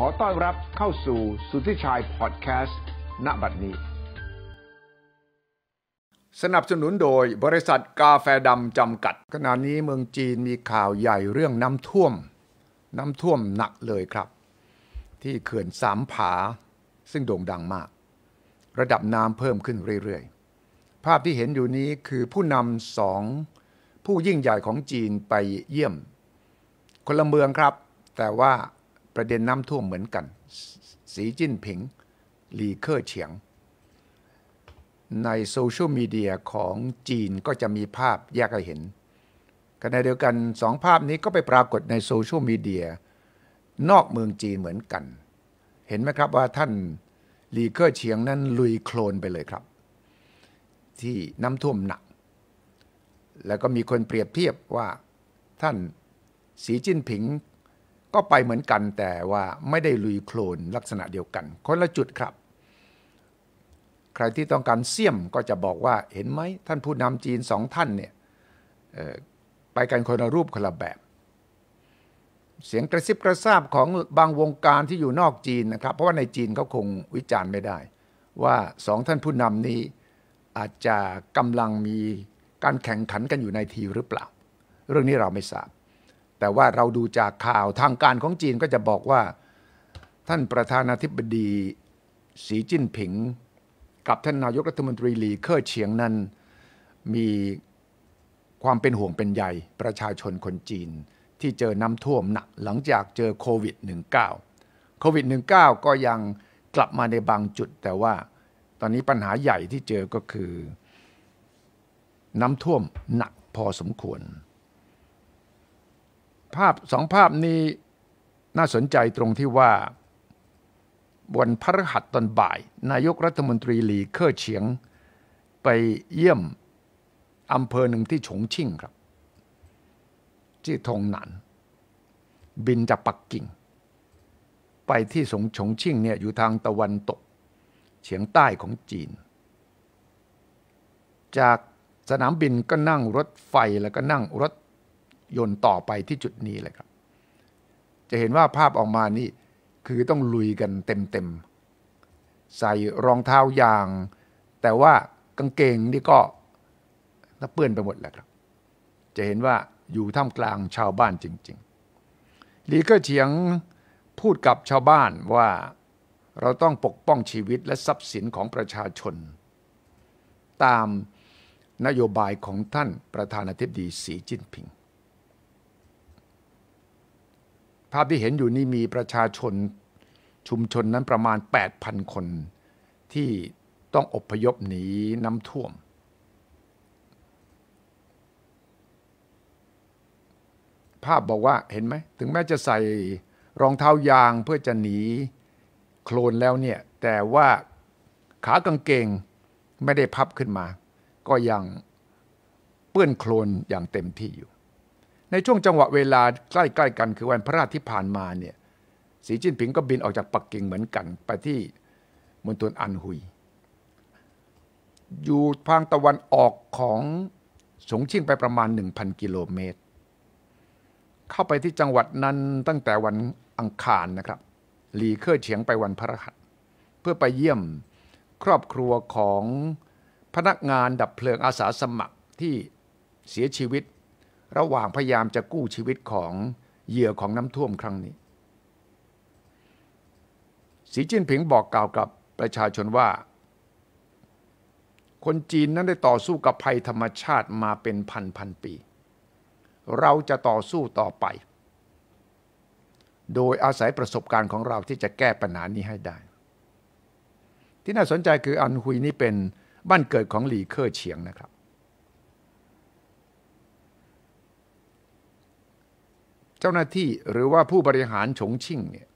ขอต้อนรับเข้าสู่สุทธิชัยพอดแคสต์ณบัดนี้ สนับสนุนโดยบริษัทกาแฟดำจำกัด ขณะนี้เมืองจีนมีข่าวใหญ่เรื่องน้ำท่วม น้ำท่วมหนักเลยครับ ที่เขื่อนสามผาซึ่งโด่งดังมาก ระดับน้ำเพิ่มขึ้นเรื่อยๆ ภาพที่เห็นอยู่นี้คือผู้นำสอง ผู้ยิ่งใหญ่ของจีนไปเยี่ยม คนละเมืองครับแต่ว่าประเด็นน้ำท่วมเหมือนกัน สีจิ้นผิง หลีเค่อเฉียง ในโซเชียลมีเดียของจีนก็จะมีภาพแยกให้เห็นขณะเดียวกันสองภาพนี้ก็ไปปรากฏในโซเชียลมีเดียนอกเมืองจีนเหมือนกัน เห็นไหมครับว่าท่านหลีเค่อเฉียงนั้นลุยโคลนไปเลยครับที่น้ำท่วมหนัก แล้วก็มีคนเปรียบเทียบว่าท่าน สีจิ้นผิงก็ไปเหมือนกันแต่ว่าไม่ได้ลุยโคลนลักษณะเดียวกันคนละจุดครับ ใครที่ต้องการเสี่ยมก็จะบอกว่าเห็นไหมท่านผู้นำจีนสองท่านเนี่ยไปกันคนละรูปคนละแบบ เสียงกระซิบกระซาบของบางวงการที่อยู่นอกจีนนะครับ เพราะว่าในจีนเขาคงวิจารณ์ไม่ได้ ว่าสองท่านผู้นำนี้อาจจะกำลังมีการแข่งขันกันอยู่ในทีหรือเปล่า เรื่องนี้เราไม่ทราบแต่ว่าเราดูจากข่าวทางการของจีนก็จะบอกว่า ท่านประธานาธิบดีสีจิ้นผิงกับท่าน นายกรัฐมนตรีหลีเค่อเฉียงนั้น มีความเป็นห่วงเป็นใยประชาชนคนจีน ที่เจอน้ำท่วมหนักหลังจากเจอโควิด -19 โควิด -19 ก็ยังกลับมาในบางจุด แต่ว่าตอนนี้ปัญหาใหญ่ที่เจอก็คือน้ำท่วมหนักพอสมควรภาพสองภาพนี้น่าสนใจตรงที่ว่าวนพะหัสตอนบ่าย นายกรัฐมนตรีหลีเค่อเฉียงไปเยี่ยมอำเภอหนึ่งที่ฉงชิ่งครับ ที่ทงหนันบินจากปักกิ่ง ไปที่สงฉงชิ่งเนี่ยอยู่ทางตะวันตกเฉียงใต้ของจีน จากสนามบินก็นั่งรถไฟแล้วก็นั่งรถยนต์ต่อไปที่จุดนี้เลยครับ จะเห็นว่าภาพออกมานี่คือต้องลุยกันเต็มๆ ใส่รองเท้ายาง แต่ว่ากางเกงนี่ก็ละเปื้อนไปหมดแหละครับ จะเห็นว่าอยู่ท่ามกลางชาวบ้านจริงๆลีก็เฉียงพูดกับชาวบ้านว่าเราต้องปกป้องชีวิตและทรัพย์สินของประชาชน ตามนโยบายของท่านประธานาธิบดีสีจิ้นผิงภาพที่เห็นอยู่นี่มีประชาชนชุมชนนั้นประมาณ 8,000 คนที่ต้องอพยพหนีน้ำท่วม ภาพบอกว่าเห็นไหม ถึงแม้จะใส่รองเท้ายางเพื่อจะหนี โคลนแล้วเนี่ย แต่ว่าขากางเกงไม่ได้พับขึ้นมา ก็ยังเปื้อนโคลนอย่างเต็มที่อยู่ในช่วงจังหวะเวลาใกล้ ๆ กัน คือวันพระราชที่ผ่านมาเนี่ยสีจิ้นผิงก็บินออกจากปักกิ่งเหมือนกัน ไปที่มณฑลอันหุย อยู่ทางตะวันออกของสงชิ่งไปประมาณ 1,000 กิโลเมตร เข้าไปที่จังหวัดนั้นตั้งแต่วันอังคารนะครับหลีเค่อเฉียงไปวันพระรหัสเพื่อไปเยี่ยมครอบครัวของพนักงานดับเพลิงอาสาสมัครที่เสียชีวิตระหว่างพยายามจะกู้ชีวิตของเหยื่อของน้ำท่วมครั้งนี้ สีจิ้นผิงบอกกล่าวกับประชาชนว่า คนจีนนั้นได้ต่อสู้กับภัยธรรมชาติมาเป็นพันพันปี เราจะต่อสู้ต่อไป โดยอาศัยประสบการณ์ของเราที่จะแก้ปัญหานี้ให้ได้ ที่น่าสนใจคืออันฮุยนี่เป็นบ้านเกิดของหลีเค่อเฉียงนะครับเจ้าหน้าที่หรือว่าผู้บริหารฉงชิ่งเนี่ย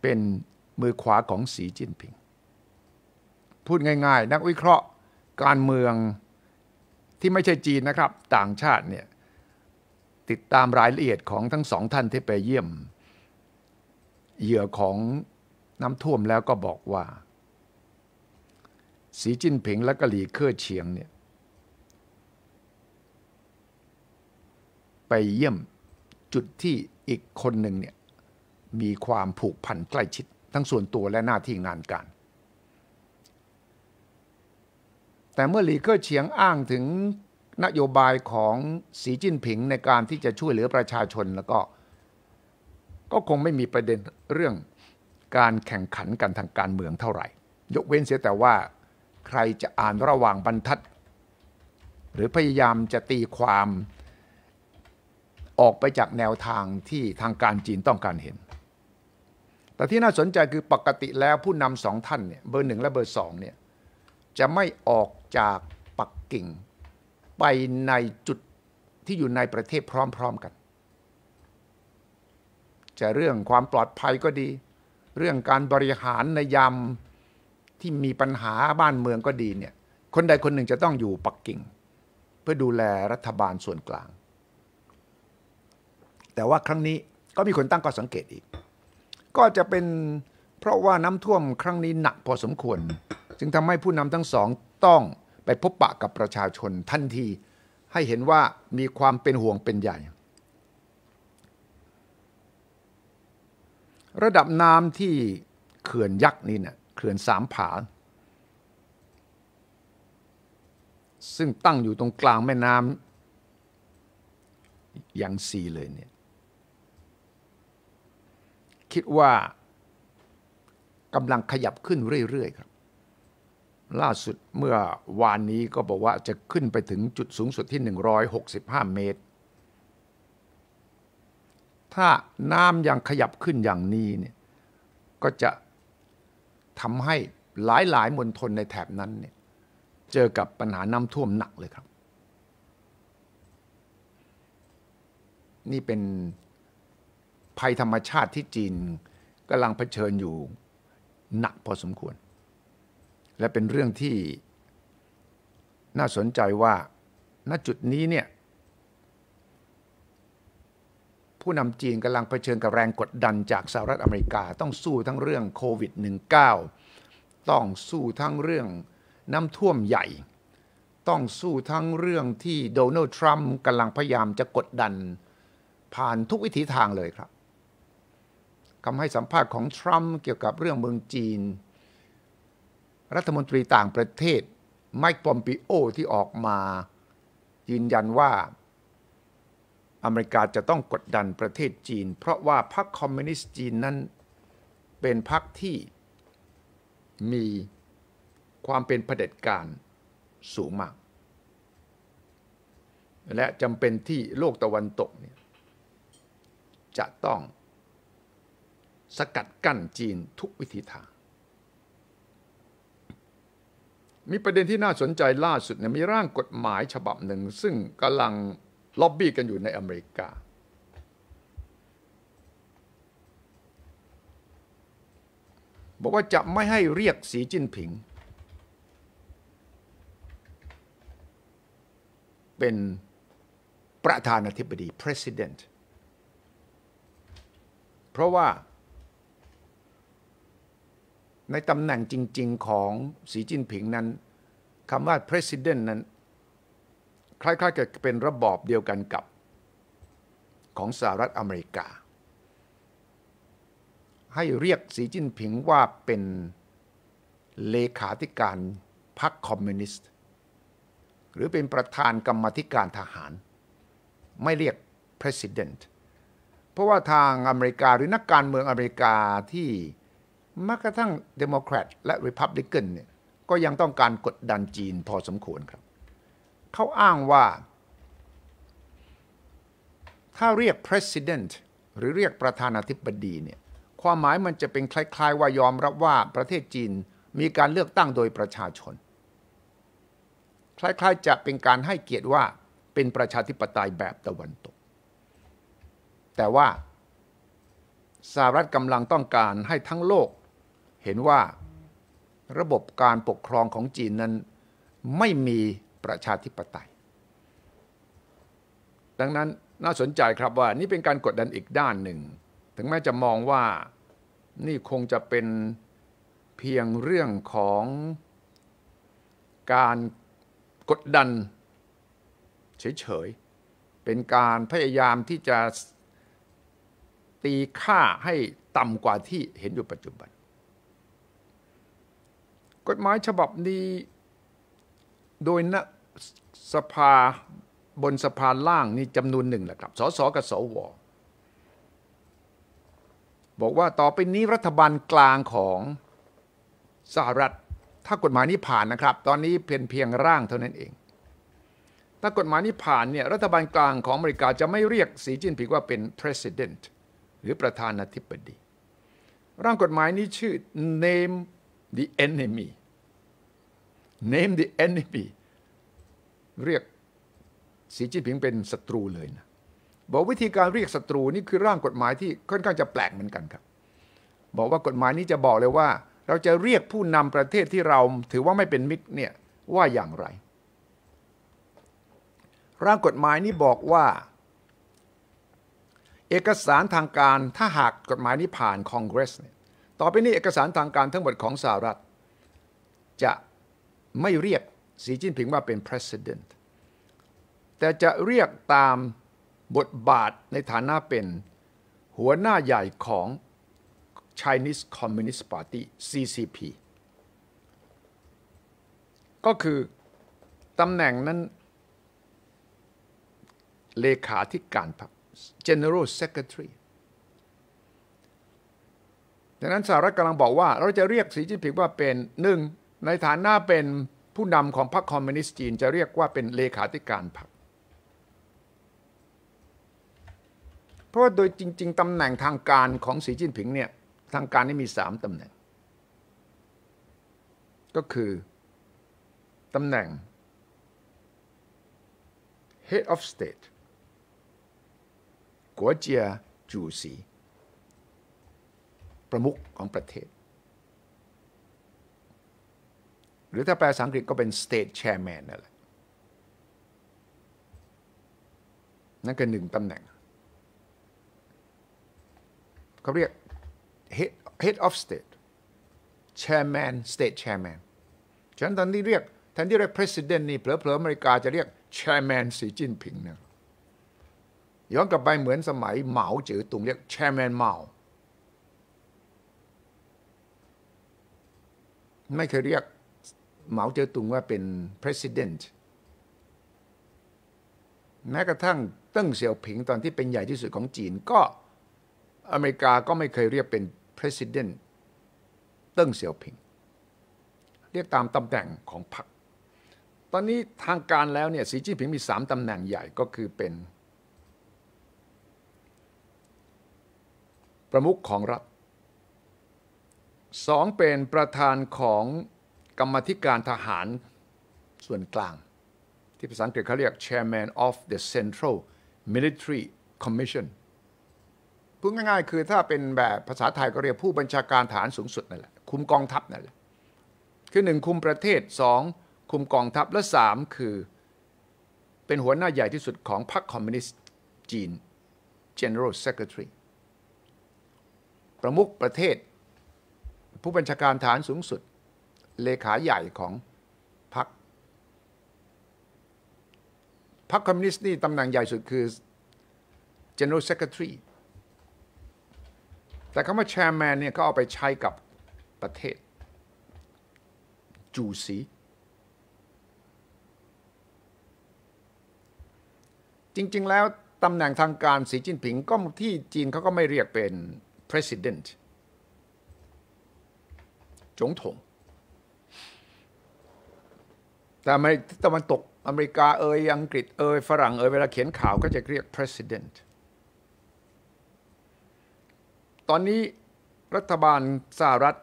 เป็นมือขวาของสีจิ้นผิง พูดง่ายๆ นักวิเคราะห์การเมืองที่ไม่ใช่จีนนะครับ ต่างชาติเนี่ยติดตามรายละเอียดของทั้งสองท่านที่ไปเยี่ยม เหยื่อของน้ำท่วมแล้วก็บอกว่า สีจิ้นผิง และกะหลีเค่อเฉียงเนี่ยไปเยี่ยมจุดที่อีกคนหนึ่งเนี่ยมีความผูกพันใกล้ชิดทั้งส่วนตัวและหน้าที่งานการ แต่เมื่อหลีเก่อเฉียงอ้างถึงนโยบายของสีจิ้นผิงในการที่จะช่วยเหลือประชาชนแล้วก็ก็คงไม่มีประเด็นเรื่องการแข่งขันกันทางการเมืองเท่าไหร่ ยกเว้นเสียแต่ว่าใครจะอ่านระหว่างบรรทัด หรือพยายามจะตีความออกไปจากแนวทางที่ทางการจีนต้องการเห็น แต่ที่น่าสนใจคือปกติแล้วผู้นำสองท่านเนี่ยเบอร์หนึ่งและเบอร์สองเนี่ยจะไม่ออกจากปักกิ่งไปในจุดที่อยู่ในประเทศพร้อมๆกัน จะเรื่องความปลอดภัยก็ดี เรื่องการบริหารในยามที่มีปัญหาบ้านเมืองก็ดีเนี่ยคนใดคนหนึ่งจะต้องอยู่ปักกิ่ง เพื่อดูแลรัฐบาลส่วนกลางแต่ว่าครั้งนี้ ก็มีคนตั้งข้อสังเกตอีก ก็จะเป็นเพราะว่าน้ำท่วมครั้งนี้หนักพอสมควร จึงทำให้ผู้นำทั้งสองต้องไปพบปะกับประชาชนทันที ให้เห็นว่ามีความเป็นห่วงเป็นใหญ่ ระดับน้ำที่เขื่อนยักษ์นี่เนะ่ยเขื่อนสามผาซึ่งตั้งอยู่ตรงกลางแม่น้ำอย่างซีเลยเนี่ยคิดว่ากำลังขยับขึ้นเรื่อย ๆ ครับ ล่าสุดเมื่อวานนี้ก็บอกว่าจะขึ้นไปถึงจุดสูงสุดที่ 165 เมตร ถ้าน้ำยังขยับขึ้นอย่างนี้เนี่ยก็จะทำให้หลายๆมวลมณฑลในแถบนั้นเนี่ยเจอกับปัญหาน้ำท่วมหนักเลยครับ นี่เป็นภัยธรรมชาติที่จีนกำลังเผชิญอยู่หนักพอสมควร และเป็นเรื่องที่น่าสนใจว่าณจุดนี้เนี่ยผู้นำจีนกำลังเผชิญกับแรงกดดันจากสหรัฐอเมริกา ต้องสู้ทั้งเรื่องโควิด -19 ต้องสู้ทั้งเรื่องน้ำท่วมใหญ่ ต้องสู้ทั้งเรื่องที่โดนัลด์ทรัมป์กำลังพยายามจะกดดันผ่านทุกวิถีทางเลยครับคำให้สัมภาษณ์ของทรัมป์เกี่ยวกับเรื่องเมืองจีน รัฐมนตรีต่างประเทศไมค์ปอมปิโอที่ออกมา ยืนยันว่าอเมริกาจะต้องกดดันประเทศจีน เพราะว่าพรรคคอมมิวนิสต์จีนนั้นเป็นพรรคที่มีความเป็นเผด็จการ สูงมาก และจำเป็นที่โลกตะวันตกเนี่ยจะต้องสกัดกั้นจีนทุกวิธีทางมีประเด็นที่น่าสนใจล่าสุดเนี่ยมีร่างกฎหมายฉบับหนึ่ง ซึ่งกำลังล็อบบี้กันอยู่ในอเมริกา บอกว่าจะไม่ให้เรียกสีจิ้นผิง เป็นประธานาธิบดี president เพราะว่าในตำแหน่งจริงๆของสีจิ้นผิงนั้น คำว่า president นั้น คล้าย ๆกับเป็นระบอบเดียวกันกับ ของสหรัฐอเมริกา ให้เรียกสีจิ้นผิงว่าเป็นเลขาธิการพรรคคอมมิวนิสต์หรือเป็นประธานกรรมธิการทหาร ไม่เรียก president เพราะว่าทางอเมริกาหรือนักการเมืองอเมริกาที่แม้กระทั่งเดโมแครตและริพับลิกันเนี่ยก็ยังต้องการกดดันจีนพอสมควรครับ เขาอ้างว่าถ้าเรียก president หรือเรียกประธานาธิบดีเนี่ยความหมายมันจะเป็นคล้ายๆว่ายอมรับว่าประเทศจีนมีการเลือกตั้งโดยประชาชน คล้ายๆจะเป็นการให้เกียรติว่าเป็นประชาธิปไตยแบบตะวันตก แต่ว่าสหรัฐกำลังต้องการให้ทั้งโลกเห็นว่าระบบการปกครองของจีนนั้นไม่มีประชาธิปไตย ดังนั้นน่าสนใจครับว่านี่เป็นการกดดันอีกด้านหนึ่ง ถึงแม้จะมองว่านี่คงจะเป็นเพียงเรื่องของการกดดันเฉยๆ เป็นการพยายามที่จะตีค่าให้ต่ำกว่าที่เห็นอยู่ปัจจุบันกฎหมายฉบับนี้ โดยณสภาบนสภาล่างนี่จำนวนหนึ่งแหละครับสสกับสว บอกว่าต่อไปนี้รัฐบาลกลางของสหรัฐ ถ้ากฎหมายนี้ผ่านนะครับตอนนี้เพียงเพียงร่างเท่านั้นเอง ถ้ากฎหมายนี้ผ่านเนี่ย รัฐบาลกลางของอเมริกาจะไม่เรียกสีจิ้นผิงว่าเป็น president หรือประธานาธิบดี ร่างกฎหมายนี้ชื่อ name the enemy name the enemy เรียกสีจิ้นผิงเป็นศัตรูเลยนะบอกวิธีการเรียกศัตรูนี่คือร่างกฎหมายที่ค่อนข้างจะแปลกเหมือนกันครับ บอกว่ากฎหมายนี้จะบอกเลยว่า เราจะเรียกผู้นำประเทศที่เราถือว่าไม่เป็นมิตรเนี่ยว่าอย่างไร ร่างกฎหมายนี้บอกว่า เอกสารทางการถ้าหากกฎหมายนี้ผ่านคอนเกรสเนี่ยต่อไปนี้เอกสารทางการทั้งหมดของสหรัฐจะไม่เรียกสีจิ้นผิงว่าเป็น president แต่จะเรียกตามบทบาทในฐานะเป็นหัวหน้าใหญ่ของ Chinese Communist Party CCP ก็คือตำแหน่งนั้นเลขาธิการพรรค General Secretary ดังนั้นสหรัฐกำลังบอกว่าเราจะเรียกสีจิ้นผิงว่าเป็นหนึ่งในฐานะเป็นผู้นำของพรรคคอมมิวนิสต์จีนจะเรียกว่าเป็นเลขาธิการพรรค เพราะโดยจริงๆ ตำแหน่งทางการของสีจิ้นผิงเนี่ย ทางการนี่มีสามตำแหน่ง ก็คือตำแหน่ง Head of State กัวเจียจูสีประมุขของประเทศหรือถ้าแปลภาษาอังกฤษก็เป็น state chairman นั่นแหละนั่นคือหนึ่งตำแหน่งเขาเรียก head head of state chairman state chairman ฉะนั้นตอนที่เรียก แทนที่เรียก president นี่เผลอๆอเมริกาจะเรียก chairman สีจิ้นผิงเนี่ยย้อนกลับไปเหมือนสมัยเหมาเจ๋อตุงเรียก chairman เหมาไม่เคยเรียกเหมาเจ๋อตุงว่าเป็น president แม้กระทั่งเติ้งเสี่ยวผิงตอนที่เป็นใหญ่ที่สุดของจีนก็อเมริกาก็ไม่เคยเรียกเป็น president เติ้งเสี่ยวผิง เรียกตามตำแหน่งของพรรคตอนนี้ทางการแล้วเนี่ยสีจิ้นผิงมีสามตำแหน่งใหญ่ก็คือเป็น ประมุขของรัฐสองเป็นประธานของกรรมธิการทหารส่วนกลางที่ภาษาอังกฤษเขาเรียก Chairman of the Central Military Commission พูดง่ายๆคือถ้าเป็นแบบภาษาไทยก็เรียก ผู้บัญชาการฐานสูงสุดนั่นแหละ คุมกองทัพนั่นแหละ คือหนึ่งคุมประเทศสองคุมกองทัพและสามคือเป็นหัวหน้าใหญ่ที่สุดของพรรคคอมมิวนิสต์จีน General Secretary ประมุขประเทศผู้บัญชาการฐานสูงสุดเลขาใหญ่ของพรรคพรรคคอมมิวนิสต์นี่ตำแหน่งใหญ่สุดคือ General Secretary แต่คำว่า Chairman เนี่ยก็เอาไปใช้กับประเทศ จูสี จริงๆ แล้วตำแหน่งทางการสีจิ้นผิงก็ที่จีนเขาก็ไม่เรียกเป็น President จงถงแต่ไม่ตะวันตกอเมริกาเอยอังกฤษเอยฝรั่งเอยเวลาเขียนข่าวก็จะเรียก president ตอนนี้รัฐบาลสหรัฐ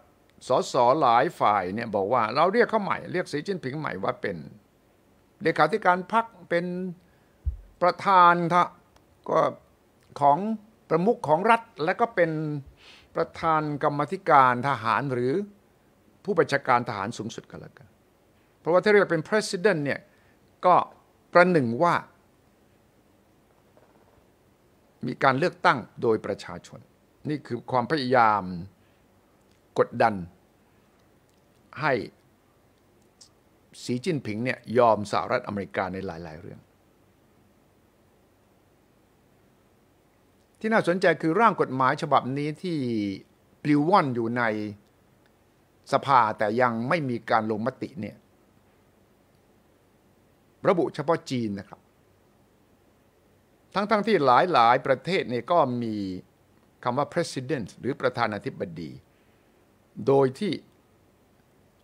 สสหลายฝ่ายเนี่ยบอกว่าเราเรียกเขาใหม่เรียกสีจิ้นผิงใหม่ว่าเป็นเลขาธิการพรรคเป็นประธานทะก็ของประมุขของรัฐและก็เป็นประธานกรรมธิการทหารหรือผู้บัญชาการทหารสูงสุดกันแล้วกันราะว่าถ้าเรียกเป็น president เนี่ยก็ประหนึ่งว่ามีการเลือกตั้งโดยประชาชน นี่คือความพยายามกดดันให้สีจิ้นผิงเนี่ยยอมสหรัฐอเมริกาในหลายๆเรื่อง ที่น่าสนใจคือร่างกฎหมายฉบับนี้ที่ปลิวว่อนอยู่ในสภาแต่ยังไม่มีการลงมติเนี่ยระบุเฉพาะจีนนะครับทั้งๆทที่หลายๆประเทศเนี่ยก็มีคำว่า president หรือประธานาธิบดี โดยที่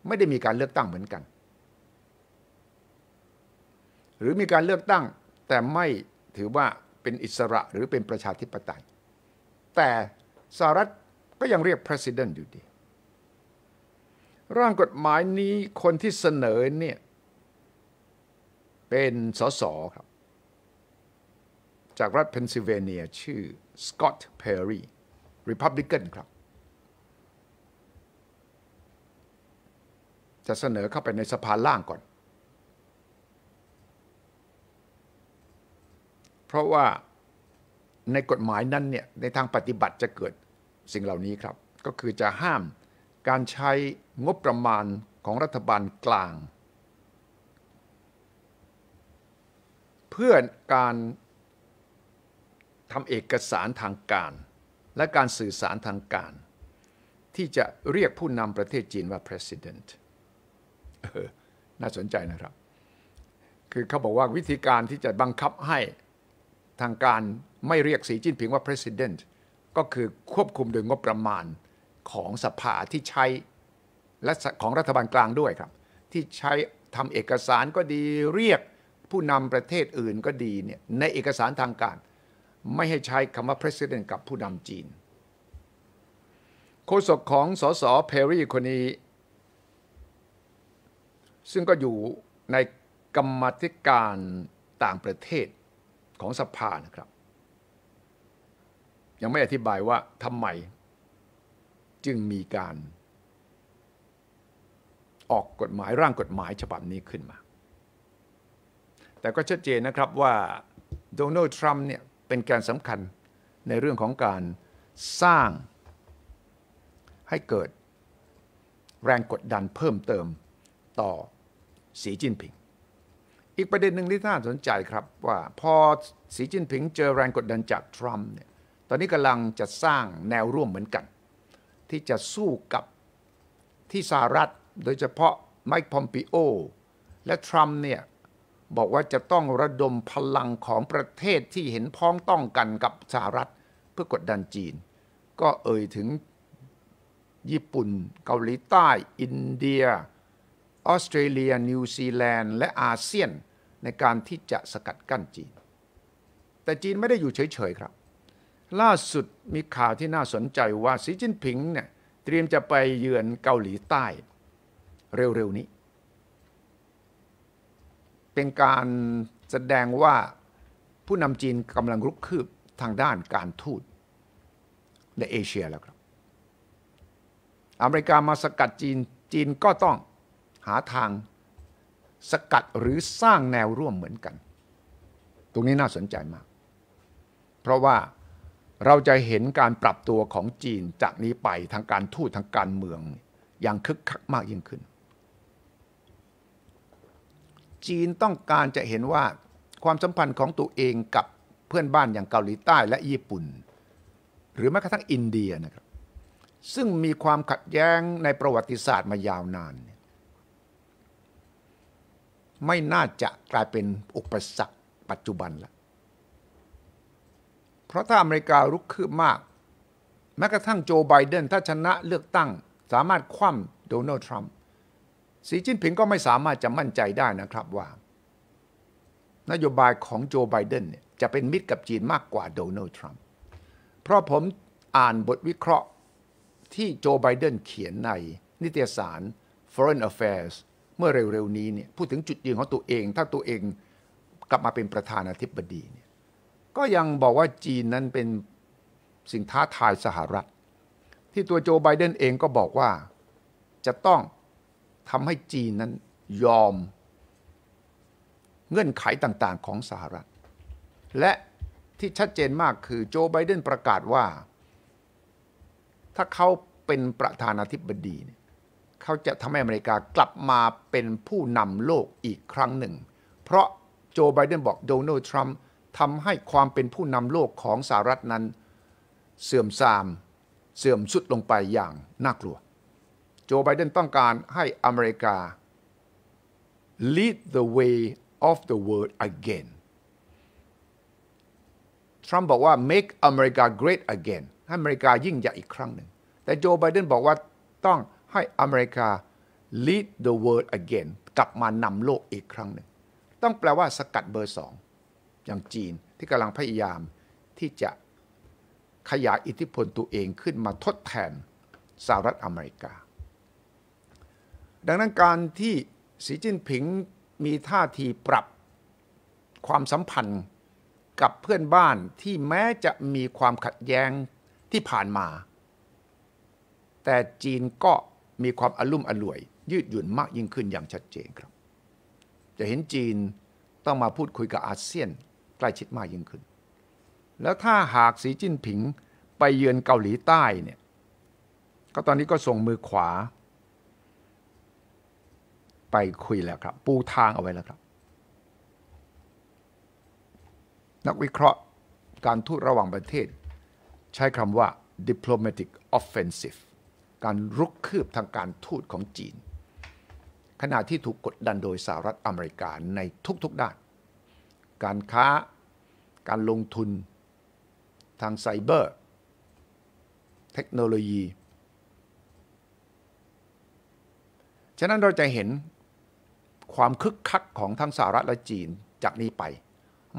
ไม่ได้มีการเลือกตั้งเหมือนกัน หรือมีการเลือกตั้ง แต่ไม่ถือว่าเป็นอิสระหรือเป็นประชาธิปไตย แต่สหรัฐก็ยังเรียก president อยู่ดี ร่างกฎหมายนี้คนที่เสนอเนี่ยเป็นสสครับ จากรัฐเพนซิลเวเนียชื่อ สกอตเพอร์รีริพับลิกันครับ จะเสนอเข้าไปในสภาล่างก่อน เพราะว่าในกฎหมายนั้นเนี่ย ในทางปฏิบัติจะเกิดสิ่งเหล่านี้ครับ ก็คือจะห้ามการใช้งบประมาณของรัฐบาลกลางเพื่อการทำเอกสารทางการ และการสื่อสารทางการ ที่จะเรียกผู้นำประเทศจีนว่า president น่าสนใจนะครับ คือเขาบอกว่าวิธีการที่จะบังคับให้ทางการไม่เรียกสีจิ้นผิงว่า president ก็คือควบคุมโดยงบประมาณของสภาที่ใช้และของรัฐบาลกลางด้วยครับ ที่ใช้ทำเอกสารก็ดีเรียกผู้นำประเทศอื่นก็ดีเนี่ย ในเอกสารทางการ ไม่ให้ใช้คำว่า president กับผู้นำจีนโฆษกของสส เพรี่คนนี้ซึ่งก็อยู่ในกรรมธิการต่างประเทศของสภานะครับ ยังไม่อธิบายว่าทำไม จึงมีการออกกฎหมายร่างกฎหมายฉบับนี้ขึ้นมาแต่ก็ชัดเจนนะครับว่าโดนัลด์ทรัมป์เนี่ยเป็นการสำคัญในเรื่องของการสร้างให้เกิดแรงกดดันเพิ่มเติมต่อสีจิ้นผิง อีกประเด็นหนึ่งที่น่าสนใจครับว่าพอสีจิ้นผิงเจอแรงกดดันจากทรัมป์เนี่ยตอนนี้กำลังจะสร้างแนวร่วมเหมือนกัน ที่จะสู้กับที่สหรัฐ โดยเฉพาะไมค์พอมปิโอและทรัมป์เนี่ยบอกว่าจะต้องระดมพลังของประเทศที่เห็นพ้องต้องกันกับสหรัฐเพื่อกดดันจีน ก็เอ่ยถึงญี่ปุ่น เกาหลีใต้ อินเดีย ออสเตรเลีย นิวซีแลนด์ และอาเซียน ในการที่จะสกัดกั้นจีน แต่จีนไม่ได้อยู่เฉยๆครับ ล่าสุดมีข่าวที่น่าสนใจว่าสีจิ้นผิงเนี่ยเตรียมจะไปเยือนเกาหลีใต้เร็วๆนี้เป็นการแสดงว่าผู้นำจีนกำลังรุกคืบทางด้านการทูตในเอเชียแล้วครับ อเมริกามาสกัดจีนจีนก็ต้องหาทางสกัดหรือสร้างแนวร่วมเหมือนกัน ตรงนี้น่าสนใจมาก เพราะว่าเราจะเห็นการปรับตัวของจีนจากนี้ไปทางการทูตทางการเมืองอย่างคึกคักมากยิ่งขึ้นจีนต้องการจะเห็นว่าความสัมพันธ์ของตัวเองกับเพื่อนบ้านอย่างเกาหลีใต้และญี่ปุ่น หรือแม้กระทั่งอินเดียนะครับ ซึ่งมีความขัดแย้งในประวัติศาสตร์มายาวนาน ไม่น่าจะกลายเป็นอุปสรรคปัจจุบันละ เพราะถ้าอเมริกาลุกขึ้นมาก แม้กระทั่งโจไบเดนถ้าชนะเลือกตั้งสามารถคว่ำโดนัลด์ทรัมป์สีจิ้นผิงก็ไม่สามารถจะมั่นใจได้นะครับว่า นโยบายของโจไบเดนเนี่ยจะเป็นมิตรกับจีนมากกว่าโดนัลด์ทรัมป์ เพราะผมอ่านบทวิเคราะห์ที่โจไบเดนเขียนในนิตยสาร Foreign Affairs เมื่อเร็วๆนี้เนี่ยพูดถึงจุดยืนของตัวเอง ถ้าตัวเองกลับมาเป็นประธานาธิบดีเนี่ยก็ยังบอกว่าจีนนั้นเป็นสิ่งท้าทายสหรัฐ ที่ตัวโจไบเดนเองก็บอกว่าจะต้องทำให้จีนนั้นยอมเงื่อนไขต่างๆของสหรัฐ และที่ชัดเจนมากคือโจไบเดนประกาศว่าถ้าเขาเป็นประธานาธิบดีเขาจะทำให้อเมริกากลับมาเป็นผู้นำโลกอีกครั้งหนึ่ง เพราะโจไบเดนบอกโดนัลด์ทรัมป์ทำให้ความเป็นผู้นำโลกของสหรัฐนั้น เสื่อมทรามเสื่อมสุดลงไปอย่างน่ากลัวโจไบเดนต้องการให้อเมริกา lead the way of the world again ทรัมป์บอกว่า make America great again ให้อเมริกายิ่งใหญ่อีกครั้งหนึ่ง แต่โจไบเดนบอกว่าต้องให้อเมริกา lead the world again กลับมานำโลกอีกครั้งหนึ่ง ต้องแปลว่าสกัดเบอร์สอง อย่างจีนที่กำลังพยายามที่จะขยายอิทธิพลตัวเองขึ้นมาทดแทนสหรัฐอเมริกาดังนั้นการที่สีจิ้นผิงมีท่าทีปรับความสัมพันธ์กับเพื่อนบ้านที่แม้จะมีความขัดแย้งที่ผ่านมา แต่จีนก็มีความอลุ่มอล่วย ยืดหยุ่นมากยิ่งขึ้นอย่างชัดเจนครับ จะเห็นจีนต้องมาพูดคุยกับอาเซียน ใกล้ชิดมากยิ่งขึ้น แล้วถ้าหากสีจิ้นผิงไปเยือนเกาหลีใต้เนี่ยก็ตอนนี้ก็ส่งมือขวาไปคุยแล้วครับ ปูทางเอาไว้แล้วครับ นักวิเคราะห์การทูตระหว่างประเทศ ใช้คำว่า diplomatic offensive การรุกคืบทางการทูตของจีน ขณะที่ถูกกดดันโดยสหรัฐอเมริกา ในทุกๆด้าน การค้าการลงทุน ทางไซเบอร์เทคโนโลยี ฉะนั้นเราจะเห็นความคึกคักของทั้งสหรัฐและจีนจากนี้ไป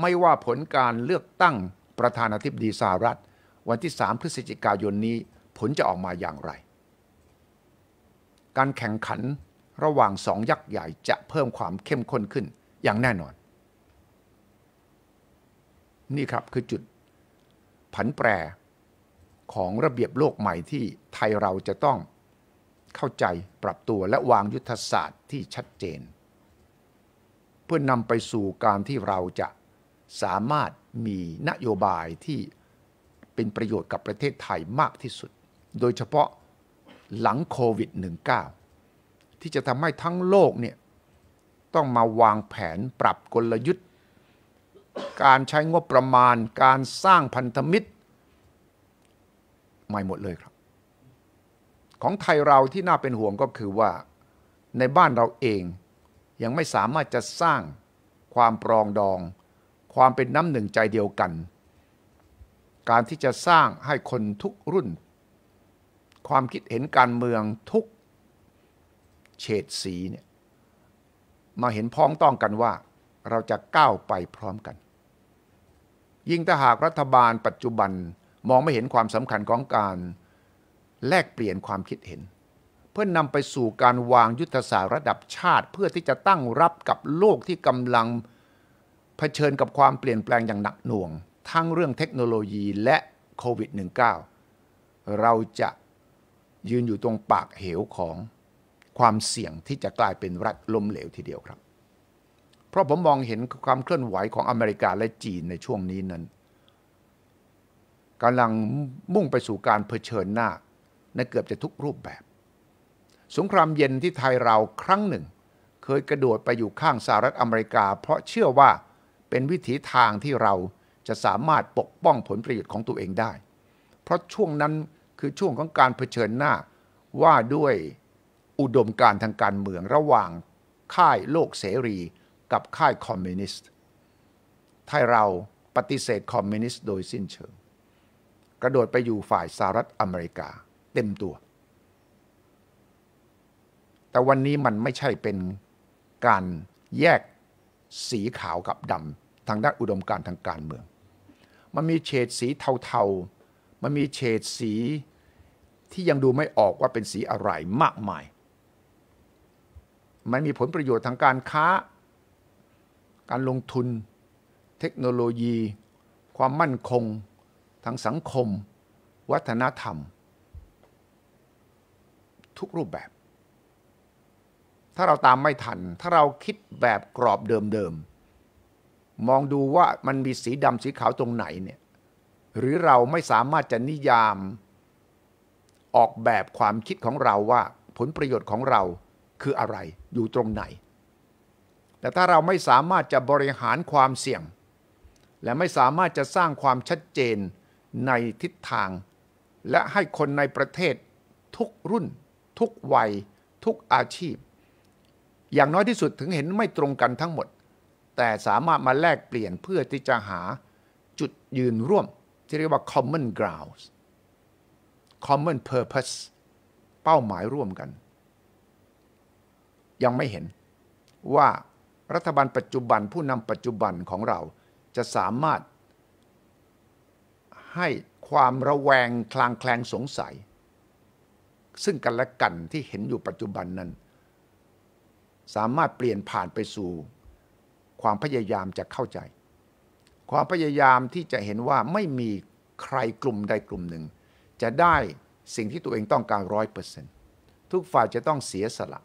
ไม่ว่าผลการเลือกตั้งประธานาธิบดีสหรัฐ วันที่ 3 พฤศจิกายนนี้ผลจะออกมาอย่างไร การแข่งขันระหว่างสองยักษ์ใหญ่จะเพิ่มความเข้มข้นขึ้นอย่างแน่นอน นี่ครับคือจุด ผันแปรของระเบียบโลกใหม่ที่ไทยเราจะต้องเข้าใจปรับตัวและวางยุทธศาสตร์ที่ชัดเจนเพื่อนนำไปสู่การที่เราจะสามารถมีนโยบายที่เป็นประโยชน์กับประเทศไทยมากที่สุด โดยเฉพาะหลังโควิด -19 ที่จะทำให้ทั้งโลกเนี่ยต้องมาวางแผนปรับกลยุทธ์ การใช้งบประมาณการสร้างพันธมิตรใหม่หมดเลยครับ ของไทยเราที่น่าเป็นห่วงก็คือว่าในบ้านเราเองยังไม่สามารถจะสร้างความ ปรองดองความเป็นน้ำหนึ่งใจเดียวกัน การที่จะสร้างให้คนทุกรุ่น ความคิดเห็นการเมืองทุกเฉดสีเนี่ยมาเห็นพ้องต้องกันว่า เราจะก้าวไปพร้อมกัน ยิ่งถ้าหากรัฐบาลปัจจุบันมองไม่เห็นความสำคัญของการ แลกเปลี่ยนความคิดเห็นเพื่อนนำไปสู่การวางยุทธศาสตร์ระดับชาติ เพื่อที่จะตั้งรับกับโลกที่กำลังเผชิญกับความเปลี่ยนแปลงอย่างหนักหน่วง ทั้งเรื่องเทคโนโลยีและโควิด -19 เราจะยืนอยู่ตรงปากเหวของความเสี่ยงที่จะกลายเป็นรัฐล้มเหลวทีเดียวครับ เพราะผมมองเห็นความเคลื่อนไหวของอเมริกาและจีนในช่วงนี้นั้นกำลังมุ่งไปสู่การเผชิญหน้า ในเกือบจะทุกรูปแบบสงครามเย็นที่ไทยเราครั้งหนึ่งเคยกระโดดไปอยู่ข้างสหรัฐอเมริกา เพราะเชื่อว่าเป็นวิถีทางที่เราจะสามารถปกป้องผลประโยชน์ของตัวเองได้ เพราะช่วงนั้นคือช่วงของการเผชิญหน้าว่าด้วยอุดมการทางการเมืองระหว่างค่ายโลกเสรีกับค่ายคอมมิวนิสต์ไทยเราปฏิเสธคอมมิวนิสต์โดยสิ้นเชิงกระโดดไปอยู่ฝ่ายสหรัฐอเมริกาเต็มตัวแต่วันนี้มันไม่ใช่เป็นการแยกสีขาวกับดำทางด้านอุดมการทางการเมือง มันมีเฉดสีเทาๆ มันมีเฉดสีที่ยังดูไม่ออกว่าเป็นสีอะไรมากมาย มันมีผลประโยชน์ทางการค้า การลงทุน เทคโนโลยี ความมั่นคง ทางสังคม วัฒนธรรม ทุกรูปแบบถ้าเราตามไม่ทัน ถ้าเราคิดแบบกรอบเดิมๆ มองดูว่ามันมีสีดำสีขาวตรงไหนเนี่ย หรือเราไม่สามารถจะนิยาม ออกแบบความคิดของเราว่า ผลประโยชน์ของเราคืออะไร อยู่ตรงไหน แต่ถ้าเราไม่สามารถจะบริหารความเสี่ยง และไม่สามารถจะสร้างความชัดเจนในทิศทาง และให้คนในประเทศ ทุกรุ่น ทุกวัย ทุกอาชีพอย่างน้อยที่สุดถึงเห็นไม่ตรงกันทั้งหมด แต่สามารถมาแลกเปลี่ยนเพื่อที่จะหาจุดยืนร่วม ที่เรียกว่า common grounds common purpose เป้าหมายร่วมกัน ยังไม่เห็นว่ารัฐบาลปัจจุบันผู้นำปัจจุบันของเราจะสามารถให้ความระแวงคลางแคลงสงสัย ซึ่งกันและกันที่เห็นอยู่ปัจจุบันนั้นสามารถเปลี่ยนผ่านไปสู่ ความพยายามจะเข้าใจ ความพยายามที่จะเห็นว่าไม่มีใครกลุ่มใดกลุ่มหนึ่ง จะได้สิ่งที่ตัวเองต้องการร้อยเปอร์เซนทุกฝ่ายจะต้องเสียสละ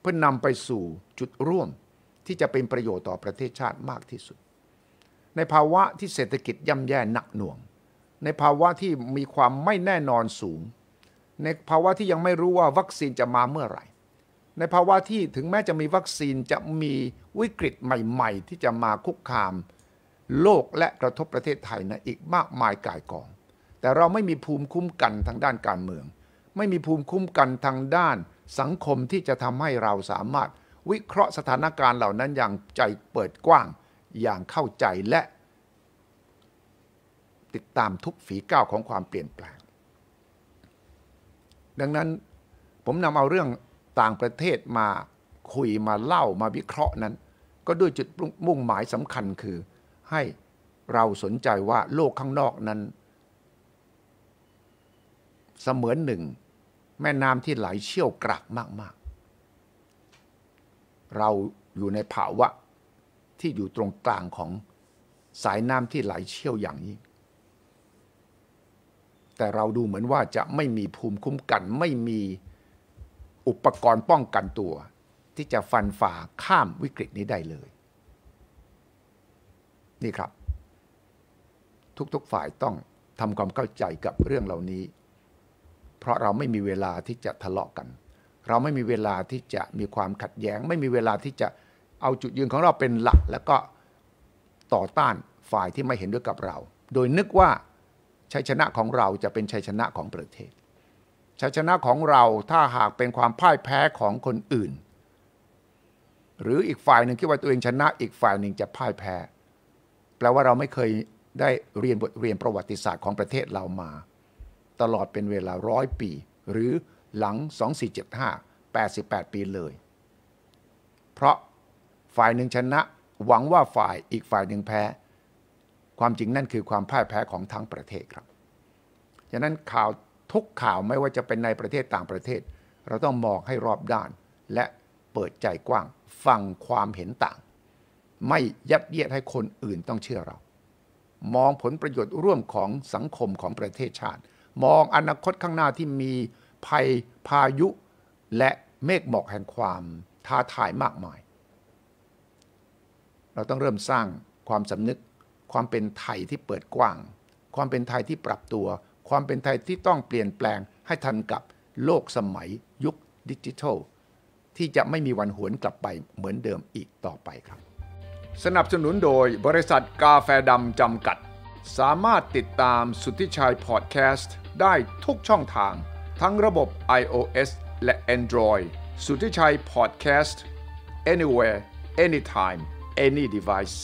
เพื่อนนำไปสู่จุดร่วม ที่จะเป็นประโยชน์ต่อประเทศชาติมากที่สุด ในภาวะที่เศรษฐกิจย่ำแย่หนักหน่วง ในภาวะที่มีความไม่แน่นอนสูง ในภาวะที่ยังไม่รู้ว่าวัคซีนจะมาเมื่อไหร่ในภาวะที่ถึงแม้จะมีวัคซีนจะมีวิกฤตใหม่ ๆ ที่จะมาคุกคาม โลกและกระทบประเทศไทย นะอีกมากมายก่ายกอง แต่เราไม่มีภูมิคุ้มกันทางด้านการเมือง ไม่มีภูมิคุ้มกันทางด้านสังคมที่จะทำให้เราสามารถวิเคราะห์สถานการณ์เหล่านั้นอย่างใจเปิดกว้างอย่างเข้าใจและ ติดตามทุกฝีก้าวของความเปลี่ยนแปลง ดังนั้นผมนำเอาเรื่องต่างประเทศมาคุยมาเล่ามาวิเคราะห์นั้น ก็ด้วยจุดมุ่งหมายสำคัญคือให้เราสนใจว่าโลกข้างนอกนั้น เสมือนหนึ่ง แม่น้ำที่ไหลเชี่ยวกรากมากๆ เราอยู่ในภาวะที่อยู่ตรงกลางของสายน้ำที่ไหลเชี่ยวอย่างนี้ แต่เราดูเหมือนว่าจะไม่มีภูมิคุ้มกันไม่มีอุปกรณ์ป้องกันตัวที่จะฟันฝ่าข้ามวิกฤตนี้ได้เลย นี่ครับ ทุก ๆฝ่ายต้องทำความเข้าใจกับเรื่องเหล่านี้ เพราะเราไม่มีเวลาที่จะทะเลาะกัน เราไม่มีเวลาที่จะมีความขัดแย้ง ไม่มีเวลาที่จะเอาจุดยืนของเราเป็นหลัก แล้วก็ต่อต้านฝ่ายที่ไม่เห็นด้วยกับเรา โดยนึกว่าชัยชนะของเราจะเป็นชัยชนะของประเทศชัยชนะของเราถ้าหากเป็นความพ่ายแพ้ของคนอื่น หรืออีกฝ่ายหนึ่งคิดว่าตัวเองชนะ อีกฝ่ายหนึ่งจะพ่ายแพ้ แปลว่าเราไม่เคยได้เรียนบทเรียนประวัติศาสตร์ของประเทศเรามา ตลอดเป็นเวลาร้อยปี หรือหลัง 2475 88 ปีเลย เพราะฝ่ายหนึ่งชนะหวังว่าฝ่ายอีกฝ่ายหนึ่งแพ้ความจริงนั่นคือความพ่ายแพ้ของทั้งประเทศครับฉะนั้นข่าวทุกข่าวไม่ว่าจะเป็นในประเทศต่างประเทศ เราต้องมองให้รอบด้านและเปิดใจกว้างฟังความเห็นต่าง ไม่ยัดเยียดให้คนอื่นต้องเชื่อเรา มองผลประโยชน์ร่วมของสังคมของประเทศชาติ มองอนาคตข้างหน้าที่มีภัยพายุและเมฆหมอกแห่งความท้าทายมากมาย เราต้องเริ่มสร้างความสำนึกความเป็นไทยที่เปิดกว้าง ความเป็นไทยที่ปรับตัวความเป็นไทยที่ต้องเปลี่ยนแปลงให้ทันกับโลกสมัยยุคดิจิทัลที่จะไม่มีวันหวนกลับไปเหมือนเดิมอีกต่อไปครับ สนับสนุนโดยบริษัทกาแฟดำจำกัด สามารถติดตามสุทธิชัยพอดแคสต์ได้ทุกช่องทาง ทั้งระบบ iOS และ Android สุทธิชัยพอดแคสต์ anywhere anytime any device